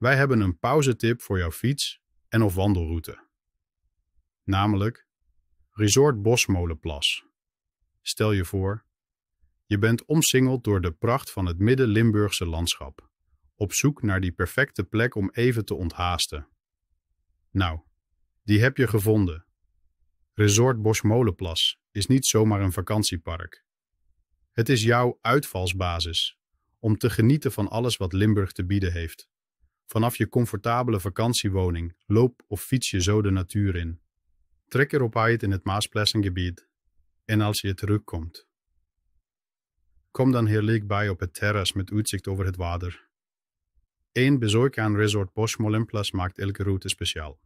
Wij hebben een pauzetip voor jouw fiets en of wandelroute. Namelijk Resort Bosmolenplas. Stel je voor, je bent omsingeld door de pracht van het midden-Limburgse landschap, op zoek naar die perfecte plek om even te onthaasten. Nou, die heb je gevonden. Resort Bosmolenplas is niet zomaar een vakantiepark. Het is jouw uitvalsbasis om te genieten van alles wat Limburg te bieden heeft. Vanaf je comfortabele vakantiewoning loop of fiets je zo de natuur in. Trek erop uit in het Maasplassengebied en als je terugkomt. Kom dan heerlijk bij op het terras met uitzicht over het water. Eén bezoek aan Resort Bosch Molimplas maakt elke route speciaal.